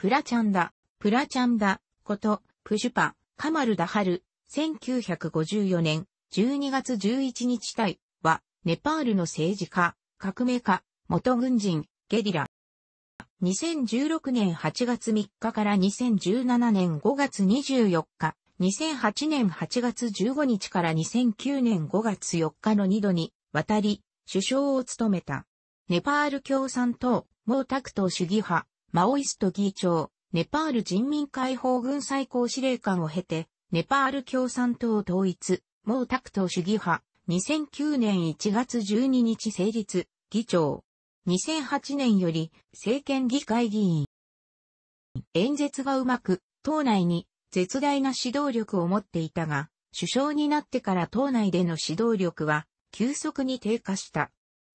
プラチャンダ、プラチャンダ、こと、プシュパ、カマルダハル、1954年12月11日隊は、ネパールの政治家、革命家、元軍人、ゲリラ。2016年8月3日から2017年5月24日、2008年8月15日から2009年5月4日の2度に渡り首相を務めた。ネパール共産党、毛沢東主義派、マオイスト議長、ネパール人民解放軍最高司令官を経て、ネパール共産党統一、毛沢東主義派、2009年1月12日成立、議長。2008年より政権議会議員。演説がうまく、党内に絶大な指導力を持っていたが、首相になってから党内での指導力は急速に低下した。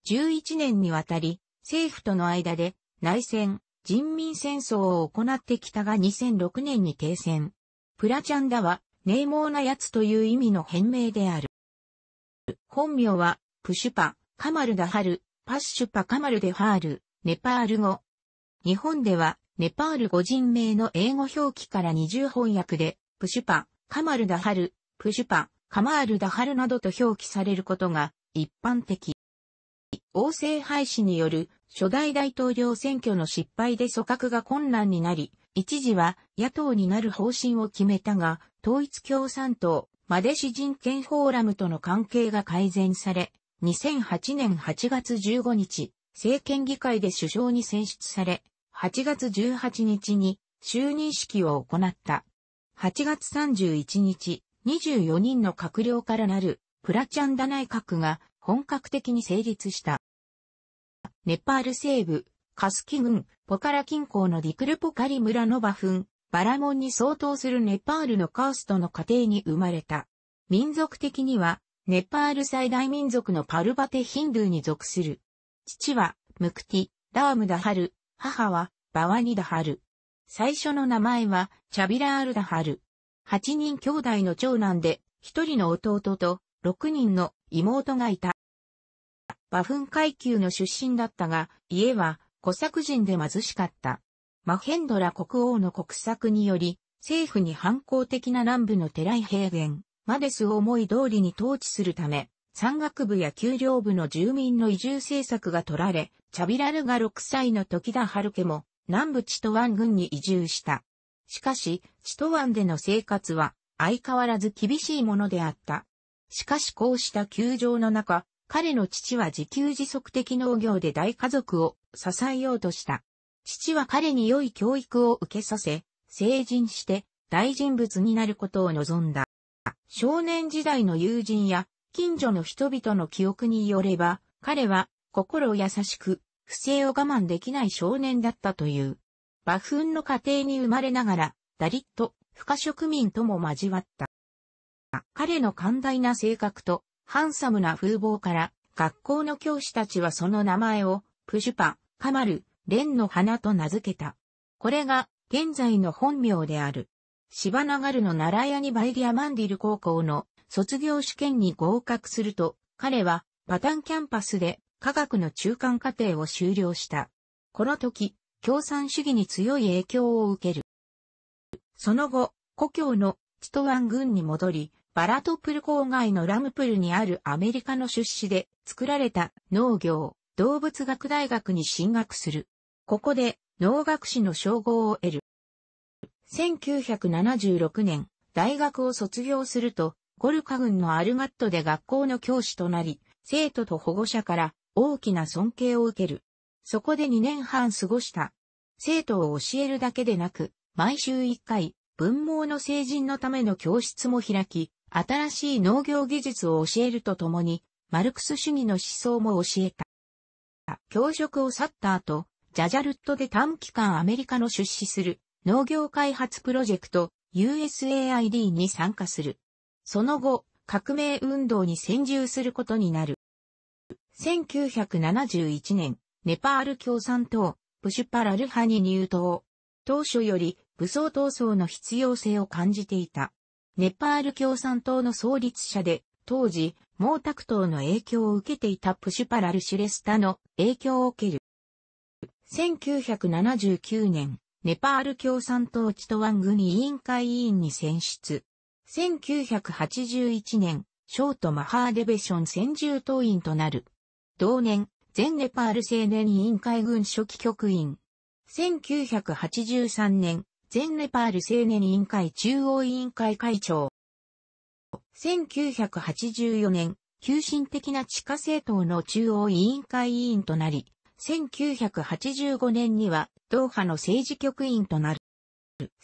11年にわたり、政府との間で内戦、人民戦争を行ってきたが2006年に停戦。プラチャンダは、名ーな奴という意味の変名である。本名は、プシュパ、カマルダハル、パッシュパカマルデハール、ネパール語。日本では、ネパール語人名の英語表記から二重翻訳で、プシュパ、カマルダハル、プシュパ、カマールダハルなどと表記されることが一般的。王政廃止による初代大統領選挙の失敗で組閣が困難になり、一時は野党になる方針を決めたが、統一共産党、マデシ人権フォーラムとの関係が改善され、2008年8月15日、政権議会で首相に選出され、8月18日に就任式を行った。8月31日、24人の閣僚からなるプラチャンダ内閣が本格的に成立した。ネパール西部、カスキ郡、ポカラ近郊のディクルポカリ村のバフン、バラモンに相当するネパールのカーストの家庭に生まれた。民族的には、ネパール最大民族のパルバテヒンドゥーに属する。父は、ムクティ、ラームダハル、母は、バワニダハル。最初の名前は、チャビラールダハル。8人兄弟の長男で、1人の弟と、6人の妹がいた。馬墳階級の出身だったが、家は古作人で貧しかった。マヘンドラ国王の国策により、政府に反抗的な南部の寺井平原、マデスを思い通りに統治するため、山岳部や丘陵部の住民の移住政策が取られ、チャビラルが6歳の時田春家も南部チトワン軍に移住した。しかし、チトワンでの生活は相変わらず厳しいものであった。しかしこうした窮状の中、彼の父は自給自足的農業で大家族を支えようとした。父は彼に良い教育を受けさせ、成人して大人物になることを望んだ。少年時代の友人や近所の人々の記憶によれば、彼は心優しく、不正を我慢できない少年だったという。馬糞の家庭に生まれながら、ダリッと、不可植民とも交わった。彼の寛大な性格とハンサムな風貌から、学校の教師たちはその名前を、プジュパ、カマル、レンの花と名付けた。これが、現在の本名である。シバナガルのナラヤニバイリアマンディル高校の卒業試験に合格すると、彼はパタンキャンパスで科学の中間課程を修了した。この時、共産主義に強い影響を受ける。その後、故郷のチトワン郡に戻り、バラトプル郊外のラムプルにあるアメリカの出資で作られた農業、動物学大学に進学する。ここで農学士の称号を得る。1976年、大学を卒業すると、ゴルカ郡のアルマットで学校の教師となり、生徒と保護者から大きな尊敬を受ける。そこで2年半過ごした。生徒を教えるだけでなく、毎週1回、文盲の成人のための教室も開き、新しい農業技術を教えるとともに、マルクス主義の思想も教えた。教職を去った後、ジャジャルットで短期間アメリカの出資する農業開発プロジェクト USAID に参加する。その後、革命運動に専従することになる。1971年、ネパール共産党、プシュパラルハに入党。当初より武装闘争の必要性を感じていた。ネパール共産党の創立者で、当時、毛沢東の影響を受けていたプシュパラル・シュレスタの影響を受ける。1979年、ネパール共産党チトワン軍委員会委員に選出。1981年、ショート・マハーデベション専従党員となる。同年、全ネパール青年委員会軍初期局員。1983年、前ネパール青年委員会中央委員会会長。1984年、急進的な地下政党の中央委員会委員となり、1985年には、ドーハの政治局員となる。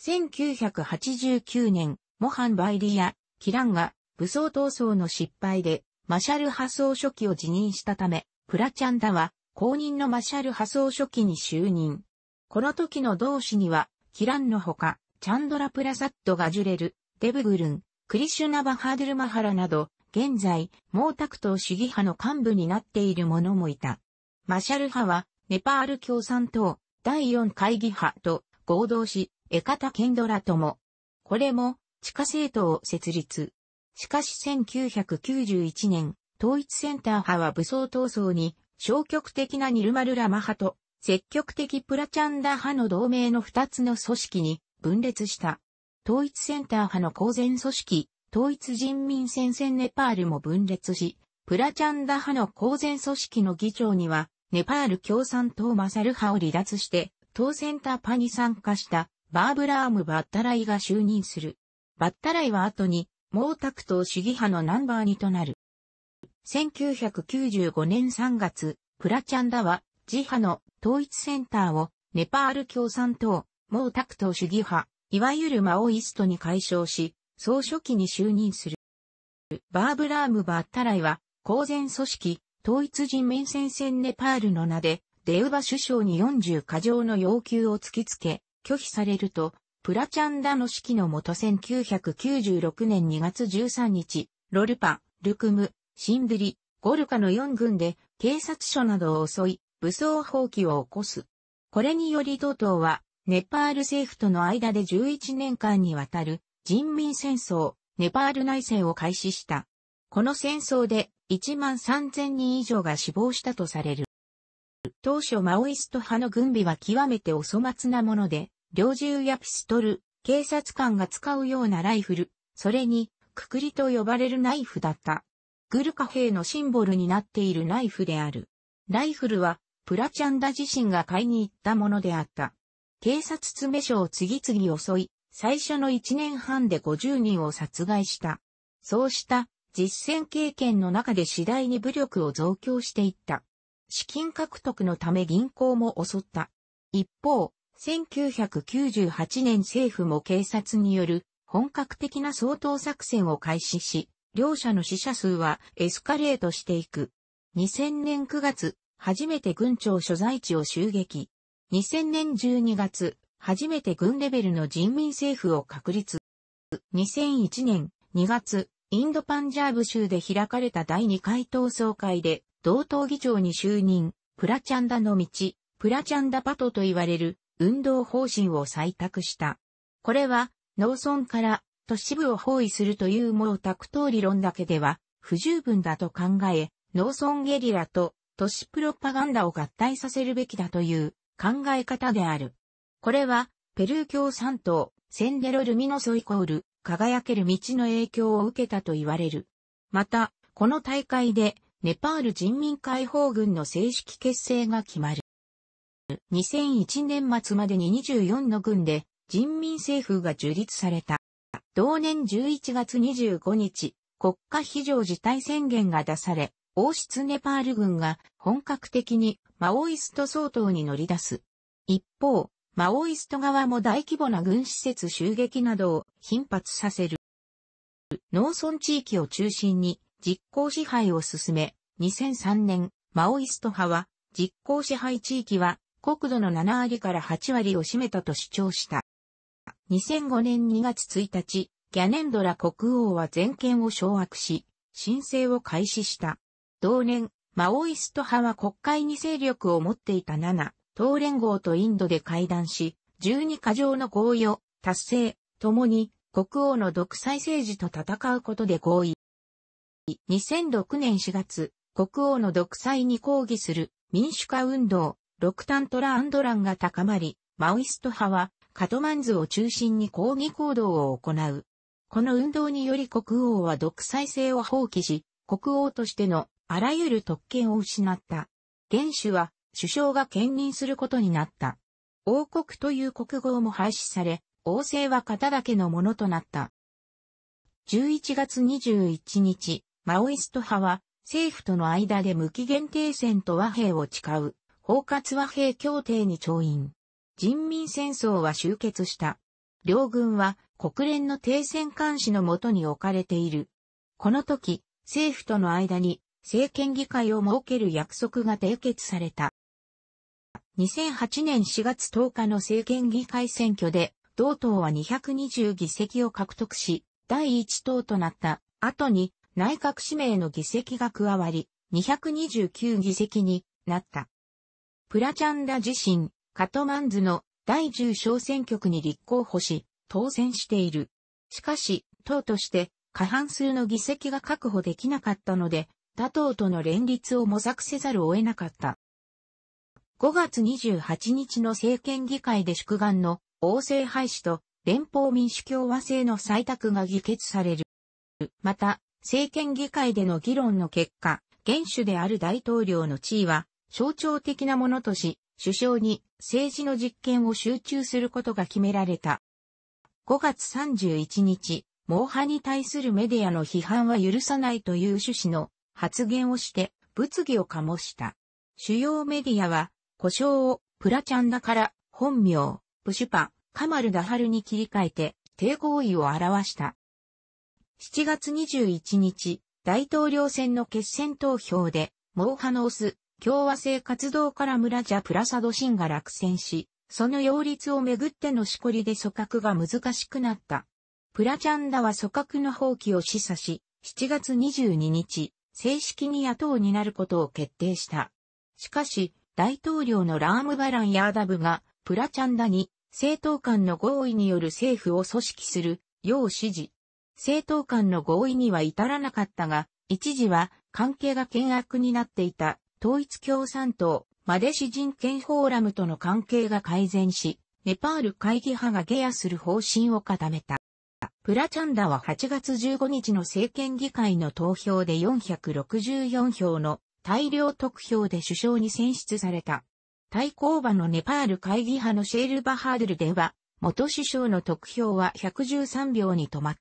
1989年、モハン・バイリア・キランが、武装闘争の失敗で、マシャル派ー書記を辞任したため、プラチャンダは、公認のマシャル派ー書記に就任。この時の同志には、キランのほか、チャンドラプラサットガジュレル、デブグルン、クリシュナ・バハードゥルマハラなど、現在、毛沢東主義派の幹部になっている者もいた。マシャル派は、ネパール共産党、第4会議派と合同し、エカタ・ケンドラとも。これも、地下政党を設立。しかし1991年、統一センター派は武装闘争に消極的なニルマルラマ派と積極的プラチャンダ派の同盟の二つの組織に分裂した。統一センター派の公然組織、統一人民戦線ネパールも分裂し、プラチャンダ派の公然組織の議長には、ネパール共産党マサル派を離脱して、党センター派に参加したバーブラーム・バッタライが就任する。バッタライは後に毛沢東主義派のナンバー2となる。1995年3月、プラチャンダは自派の統一センターをネパール共産党、毛沢東主義派、いわゆるマオイストに解消し、総書記に就任する。バーブラーム・バッタライは、公然組織、統一人民戦線ネパールの名で、デウバ首相に40過剰の要求を突きつけ、拒否されると、プラチャンダの指揮のもと1996年2月13日、ロルパ、ルクム、シンドリ、ゴルカの4軍で警察署などを襲い、武装放棄を起こす。これにより同党は、ネパール政府との間で11年間にわたる人民戦争、ネパール内戦を開始した。この戦争で1万3000人以上が死亡したとされる。当初マオイスト派の軍備は極めてお粗末なもので、猟銃やピストル、警察官が使うようなライフル、それに、くくりと呼ばれるナイフだった。グルカ兵のシンボルになっているナイフである。ライフルはプラチャンダ自身が買いに行ったものであった。警察詰所を次々襲い、最初の1年半で50人を殺害した。そうした実践経験の中で次第に武力を増強していった。資金獲得のため銀行も襲った。一方、1998年政府も警察による本格的な総統作戦を開始し、両者の死者数はエスカレートしていく。2000年9月、初めて軍庁所在地を襲撃。2000年12月、初めて軍レベルの人民政府を確立。2001年2月、インドパンジャーブ州で開かれた第2回闘争会で、同党議長に就任、プラチャンダの道、プラチャンダパトと言われる運動方針を採択した。これは、農村から都市部を包囲するという毛沢東理論だけでは不十分だと考え、農村ゲリラと都市プロパガンダを合体させるべきだという考え方である。これは、ペルー共産党、センデロ・ルミノソイコール、輝ける道の影響を受けたと言われる。また、この大会で、ネパール人民解放軍の正式結成が決まる。2001年末までに24の軍で人民政府が樹立された。同年11月25日、国家非常事態宣言が出され、王室ネパール軍が本格的にマオイスト総統に乗り出す。一方、マオイスト側も大規模な軍施設襲撃などを頻発させる。農村地域を中心に実効支配を進め、2003年、マオイスト派は実効支配地域は国土の7割から8割を占めたと主張した。2005年2月1日、ギャネンドラ国王は全権を掌握し、申請を開始した。同年、マオイスト派は国会に勢力を持っていた7、党連合とインドで会談し、12過条の合意を達成、共に国王の独裁政治と戦うことで合意。2006年4月、国王の独裁に抗議する民主化運動、ロクタントラアンドランが高まり、マオイスト派はカトマンズを中心に抗議行動を行う。この運動により国王は独裁性を放棄し、国王としてのあらゆる特権を失った。元首は首相が兼任することになった。王国という国号も廃止され、王政は型だけのものとなった。11月21日、マオイスト派は政府との間で無期限停戦と和平を誓う、包括和平協定に調印。人民戦争は終結した。両軍は国連の停戦監視のもとに置かれている。この時、政府との間に政権議会を設ける約束が締結された。2008年4月10日の政権議会選挙で、同党は220議席を獲得し、第1党となった後に内閣指名の議席が加わり、229議席になった。プラチャンダ自身、カトマンズの第10小選挙区に立候補し、当選している。しかし、党として過半数の議席が確保できなかったので、他党との連立を模索せざるを得なかった。5月28日の政権議会で祝願の王政廃止と連邦民主共和制の採択が議決される。また、政権議会での議論の結果、元首である大統領の地位は象徴的なものとし、首相に政治の実権を集中することが決められた。5月31日、モーハに対するメディアの批判は許さないという趣旨の発言をして物議を醸した。主要メディアは、故障をプラチャンダから本名、プシュパ、カマルダハルに切り替えて、抵抗意を表した。7月21日、大統領選の決選投票で、モーハノース、共和制活動から村ジャ・プラサドシンが落選し、その擁立をめぐってのしこりで組閣が難しくなった。プラチャンダは組閣の放棄を示唆し、7月22日、正式に野党になることを決定した。しかし、大統領のラームバラン・ヤーダブが、プラチャンダに、政党間の合意による政府を組織する、よう指示。政党間の合意には至らなかったが、一時は関係が険悪になっていた統一共産党マデシ人権フォーラムとの関係が改善し、ネパール会議派がゲアする方針を固めた。プラチャンダは8月15日の政権議会の投票で464票の大量得票で首相に選出された。対抗馬のネパール会議派のシェール・バハードルでは、元首相の得票は113票に止まっ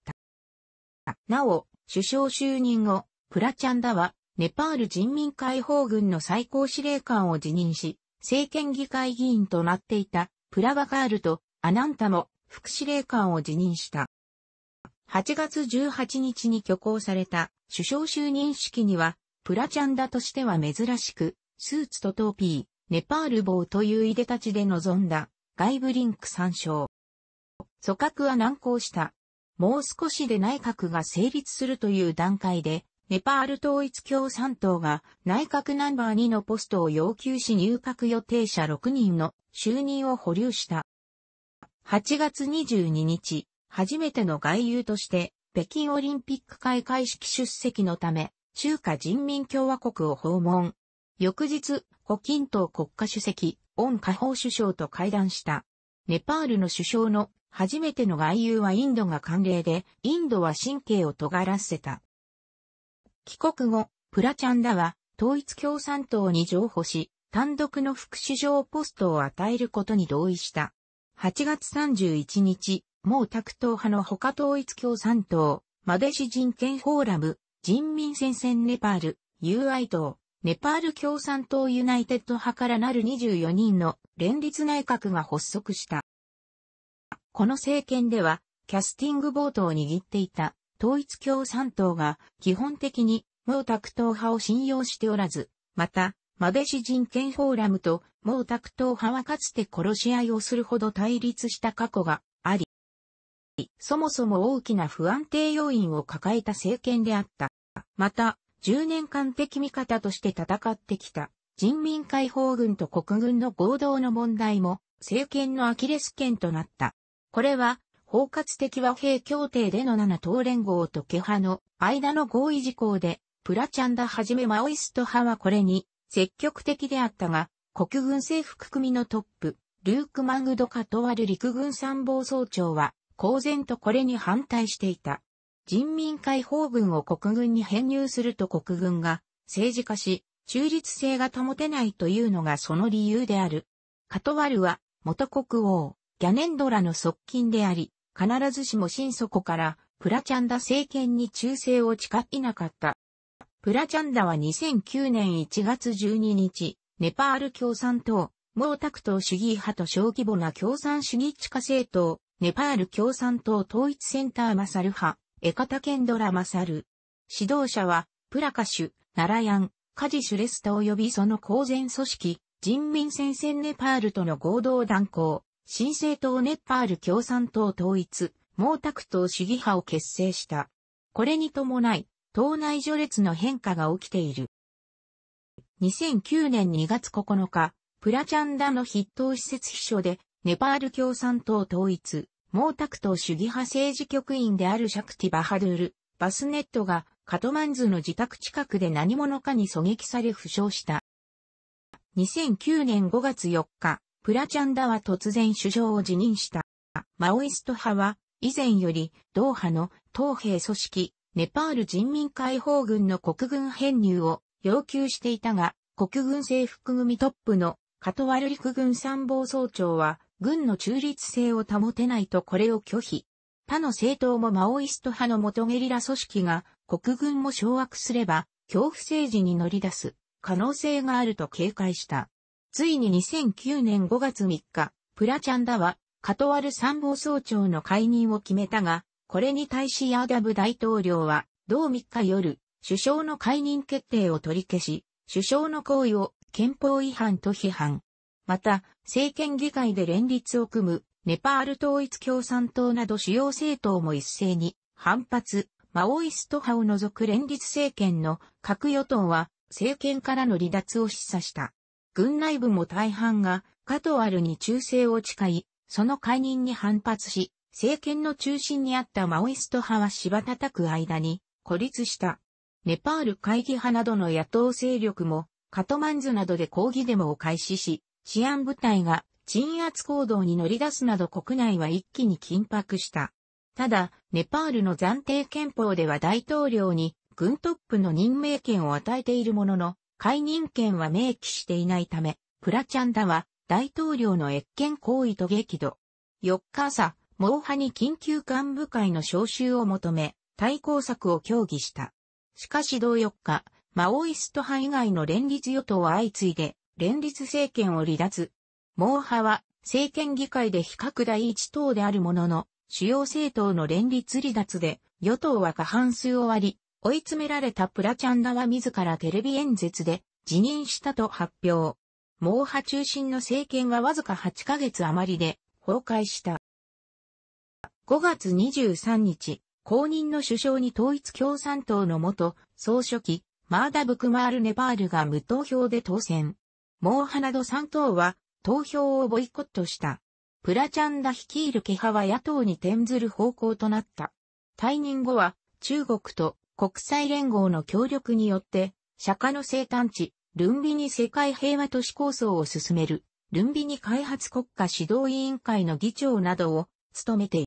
た。なお、首相就任後、プラチャンダは、ネパール人民解放軍の最高司令官を辞任し、政権議会議員となっていたプラバカールとアナンタも副司令官を辞任した。8月18日に挙行された首相就任式には、プラチャンダとしては珍しく、スーツとトーピー、ネパール帽といういでたちで臨んだ、外部リンク参照。組閣は難航した。もう少しで内閣が成立するという段階で、ネパール統一共産党が内閣ナンバー2のポストを要求し入閣予定者6人の就任を保留した。8月22日、初めての外遊として、北京オリンピック開会式出席のため、中華人民共和国を訪問。翌日、胡錦涛国家主席、オン・カホ首相と会談した。ネパールの首相の初めての外遊はインドが慣例で、インドは神経を尖らせた。帰国後、プラチャンダは統一共産党に譲歩し、単独の副首相ポストを与えることに同意した。8月31日、毛沢東派の他統一共産党、マデシ人権フォーラム、人民戦線ネパール、友愛党、ネパール共産党ユナイテッド派からなる24人の連立内閣が発足した。この政権では、キャスティングボートを握っていた統一共産党が基本的に毛沢東派を信用しておらず、また、マデシ人権フォーラムと毛沢東派はかつて殺し合いをするほど対立した過去がそもそも大きな不安定要因を抱えた政権であった。また、10年間的味方として戦ってきた人民解放軍と国軍の合同の問題も政権のアキレス腱となった。これは、包括的和平協定での7党連合とケハの間の合意事項で、プラチャンダはじめマオイスト派はこれに積極的であったが、国軍政府組のトップ、ルーク・マングドカトワル陸軍参謀総長は、公然とこれに反対していた。人民解放軍を国軍に編入すると国軍が政治化し、中立性が保てないというのがその理由である。カトワルは元国王、ギャネンドラの側近であり、必ずしも新底からプラチャンダ政権に忠誠を誓っていなかった。プラチャンダは2009年1月12日、ネパール共産党、毛沢東主義派と小規模な共産主義地下政党、ネパール共産党統一センターマサル派、エカタケンドラマサル。指導者は、プラカシュ、ナラヤン、カジシュレスタ及びその公然組織、人民戦線ネパールとの合同断交、新生党ネパール共産党統一、毛沢東主義派を結成した。これに伴い、党内序列の変化が起きている。2009年2月9日、プラチャンダの筆頭施設秘書でネパール共産党統一、毛沢東主義派政治局員であるシャクティ・バハドゥール、バスネットがカトマンズの自宅近くで何者かに狙撃され負傷した。2009年5月4日、プラチャンダは突然首相を辞任した。マオイスト派は、以前より、同派の党兵組織、ネパール人民解放軍の国軍編入を要求していたが、国軍制服組トップのカトワル陸軍参謀総長は、軍の中立性を保てないとこれを拒否。他の政党もマオイスト派の元ゲリラ組織が国軍も掌握すれば恐怖政治に乗り出す可能性があると警戒した。ついに2009年5月3日、プラチャンダはカトワル参謀総長の解任を決めたが、これに対しヤーダブ大統領は同3日夜、首相の解任決定を取り消し、首相の行為を憲法違反と批判。また、政権議会で連立を組む、ネパール統一共産党など主要政党も一斉に反発、マオイスト派を除く連立政権の各与党は政権からの離脱を示唆した。軍内部も大半がカトアルに忠誠を誓い、その解任に反発し、政権の中心にあったマオイスト派は柴叩く間に孤立した。ネパール会議派などの野党勢力もカトマンズなどで抗議デモを開始し、治安部隊が鎮圧行動に乗り出すなど国内は一気に緊迫した。ただ、ネパールの暫定憲法では大統領に軍トップの任命権を与えているものの、解任権は明記していないため、プラチャンダは大統領の越権行為と激怒。4日朝、モーハに緊急幹部会の招集を求め、対抗策を協議した。しかし同4日、マオイスト派以外の連立与党は相次いで連立政権を離脱。毛派は政権議会で比較第一党であるものの、主要政党の連立離脱で、与党は過半数を割り、追い詰められたプラチャンダは自らテレビ演説で辞任したと発表。毛派中心の政権はわずか8ヶ月余りで崩壊した。5月23日、公認の首相に統一共産党の元総書記、マーダ・ブクマール・ネパールが無投票で当選。モーハナド3党は投票をボイコットした。プラチャンダ率いるケハは野党に転ずる方向となった。退任後は中国と国際連合の協力によって、釈迦の生誕地、ルンビニ世界平和都市構想を進める、ルンビニ開発国家指導委員会の議長などを務めている。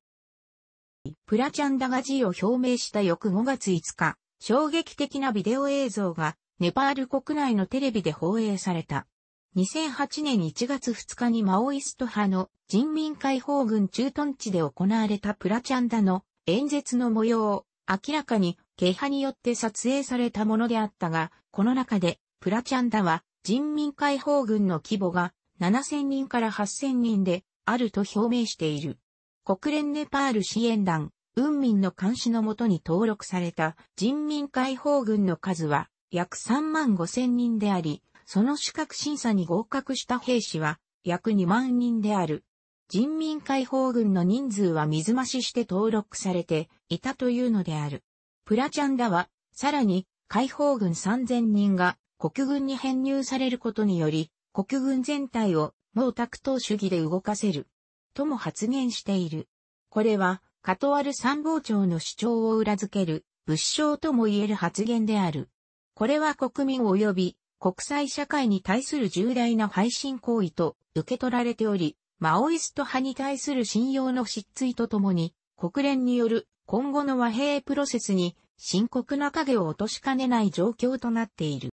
プラチャンダが辞を表明した翌5月5日、衝撃的なビデオ映像がネパール国内のテレビで放映された。2008年1月2日にマオイスト派の人民解放軍駐屯地で行われたプラチャンダの演説の模様を明らかにゲ派によって撮影されたものであったが、この中でプラチャンダは人民解放軍の規模が7000人から8000人であると表明している。国連ネパール支援団、運民の監視のもとに登録された人民解放軍の数は約3万5000人であり、その資格審査に合格した兵士は約2万人である。人民解放軍の人数は水増しして登録されていたというのである。プラチャンダは、さらに解放軍3000人が国軍に編入されることにより、国軍全体を毛沢東主義で動かせる。とも発言している。これは、カトワル参謀長の主張を裏付ける、物証とも言える発言である。これは国民及び国際社会に対する重大な背信行為と受け取られており、マオイスト派に対する信用の失墜とともに、国連による今後の和平プロセスに深刻な影を落としかねない状況となっている。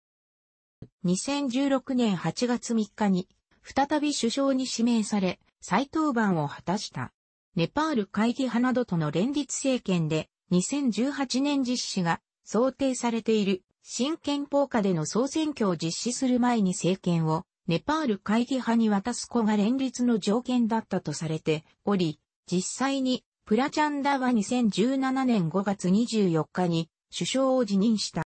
2016年8月3日に、再び首相に指名され、再登板を果たした。ネパール会議派などとの連立政権で、2018年実施が想定されている新憲法下での総選挙を実施する前に政権をネパール会議派に渡す子が連立の条件だったとされており、実際にプラチャンダは2017年5月24日に首相を辞任した。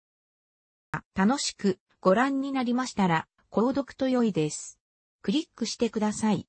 楽しくご覧になりましたら、購読と良いです。クリックしてください。